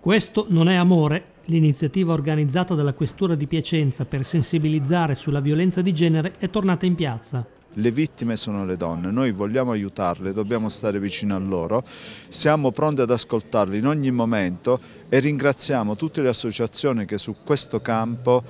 Questo non è amore, l'iniziativa organizzata dalla Questura di Piacenza per sensibilizzare sulla violenza di genere è tornata in piazza. Le vittime sono le donne, noi vogliamo aiutarle, dobbiamo stare vicino a loro, siamo pronti ad ascoltarle in ogni momento e ringraziamo tutte le associazioni che su questo campo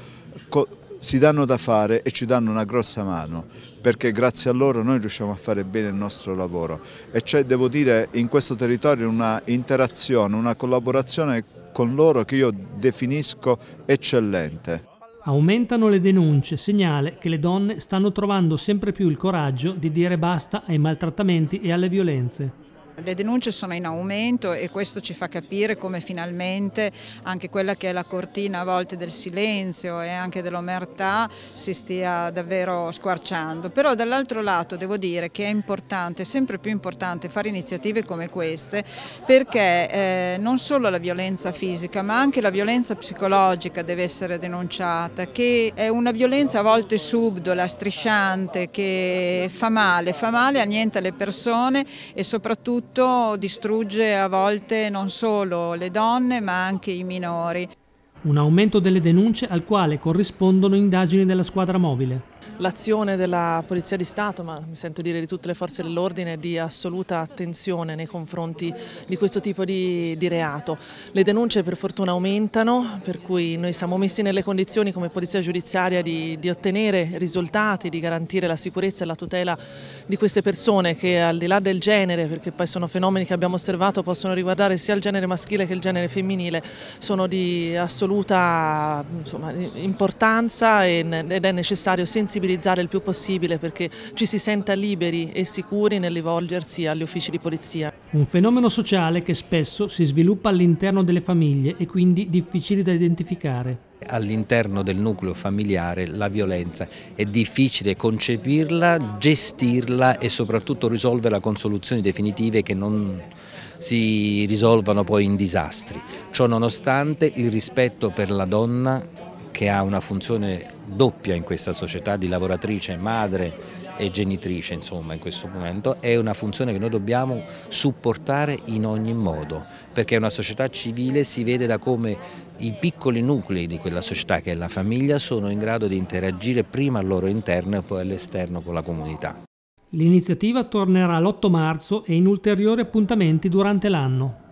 si danno da fare e ci danno una grossa mano perché grazie a loro noi riusciamo a fare bene il nostro lavoro e c'è, devo dire, in questo territorio una interazione, una collaborazione con loro che io definisco eccellente. Aumentano le denunce, segnale che le donne stanno trovando sempre più il coraggio di dire basta ai maltrattamenti e alle violenze. Le denunce sono in aumento e questo ci fa capire come finalmente anche quella che è la cortina a volte del silenzio e anche dell'omertà si stia davvero squarciando. Però dall'altro lato devo dire che è importante, sempre più importante fare iniziative come queste perché eh, non solo la violenza fisica ma anche la violenza psicologica deve essere denunciata, che è una violenza a volte subdola, strisciante, che fa male, fa male a niente alle persone e soprattutto tutto distrugge a volte non solo le donne ma anche i minori. Un aumento delle denunce al quale corrispondono indagini della squadra mobile. L'azione della Polizia di Stato, ma mi sento dire di tutte le forze dell'ordine, è di assoluta attenzione nei confronti di questo tipo di, di, reato. Le denunce per fortuna aumentano, per cui noi siamo messi nelle condizioni come Polizia Giudiziaria di, di ottenere risultati, di garantire la sicurezza e la tutela di queste persone che al di là del genere, perché poi sono fenomeni che abbiamo osservato, possono riguardare sia il genere maschile che il genere femminile, sono di assoluta insomma, importanza ed è necessario senza sensibilizzare il più possibile perché ci si senta liberi e sicuri nel agli uffici di polizia. Un fenomeno sociale che spesso si sviluppa all'interno delle famiglie e quindi difficile da identificare all'interno del nucleo familiare la violenza. È difficile concepirla, gestirla e soprattutto risolverla con soluzioni definitive che non si risolvano poi in disastri. Ciò nonostante il rispetto per la donna che ha una funzione doppia in questa società di lavoratrice, madre e genitrice insomma in questo momento, è una funzione che noi dobbiamo supportare in ogni modo, perché una società civile si vede da come i piccoli nuclei di quella società che è la famiglia sono in grado di interagire prima al loro interno e poi all'esterno con la comunità. L'iniziativa tornerà l'8 marzo e in ulteriori appuntamenti durante l'anno.